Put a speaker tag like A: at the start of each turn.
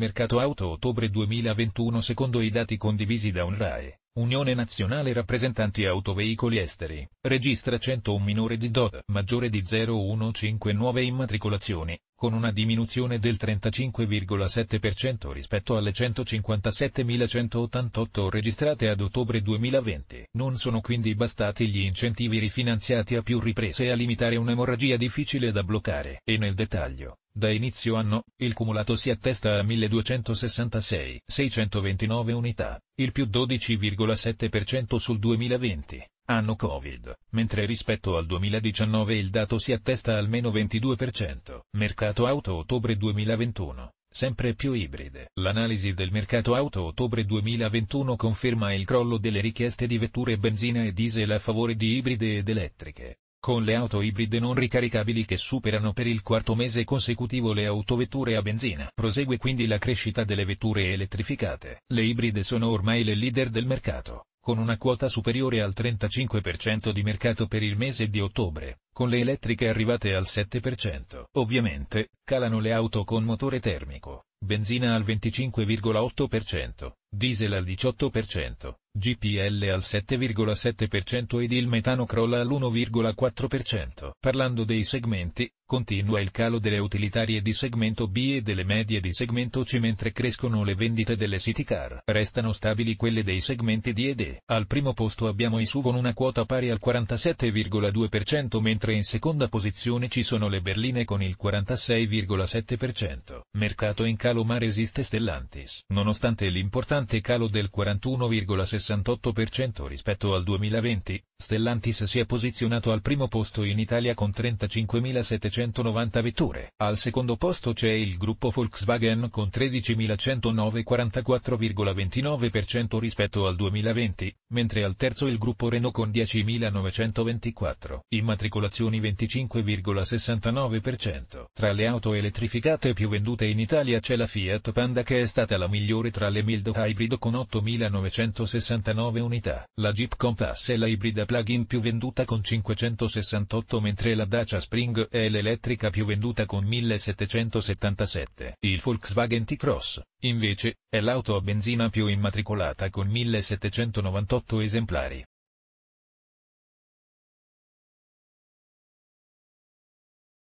A: mercato auto ottobre 2021 secondo i dati condivisi da UNRAE, Unione Nazionale Rappresentanti Autoveicoli Esteri, registra 101 minore di DOT maggiore di 0,159 immatricolazioni, con una diminuzione del 35,7% rispetto alle 157.188 registrate ad ottobre 2020. Non sono quindi bastati gli incentivi rifinanziati a più riprese a limitare un'emorragia difficile da bloccare. E nel dettaglio, da inizio anno, il cumulato si attesta a 1.266.629 unità, il più 12,7% sul 2020 hanno Covid, mentre rispetto al 2019 il dato si attesta al meno 22%. Mercato auto ottobre 2021 sempre più ibride. L'analisi del mercato auto ottobre 2021 conferma il crollo delle richieste di vetture benzina e diesel a favore di ibride ed elettriche. Con le auto ibride non ricaricabili che superano per il quarto mese consecutivo le autovetture a benzina. Prosegue quindi la crescita delle vetture elettrificate. Le ibride sono ormai le leader del mercato, con una quota superiore al 35% di mercato per il mese di ottobre, con le elettriche arrivate al 7%. Ovviamente, calano le auto con motore termico, benzina al 25,8%, diesel al 18%, GPL al 7,7% ed il metano crolla all'1,4%. Parlando dei segmenti, Continua il calo delle utilitarie di segmento B e delle medie di segmento C mentre crescono le vendite delle city car. Restano stabili quelle dei segmenti D e D. Al primo posto abbiamo i SUV con una quota pari al 47,2% mentre in seconda posizione ci sono le berline con il 46,7%. Mercato in calo ma resiste Stellantis. Nonostante l'importante calo del 41,68% rispetto al 2020, Stellantis si è posizionato al primo posto in Italia con 35.790 vetture. Al secondo posto c'è il gruppo Volkswagen con 13.109 44,29% rispetto al 2020, mentre al terzo il gruppo Renault con 10.924. Immatricolazioni 25,69%. Tra le auto elettrificate più vendute in Italia c'è la Fiat Panda che è stata la migliore tra le Mildo Hybrid con 8.969 unità. La Jeep Compass e la ibrida plug-in più venduta con 568 mentre la Dacia Spring è l'elettrica più venduta con 1777. Il Volkswagen T-Cross, invece, è l'auto a benzina più immatricolata con 1798 esemplari.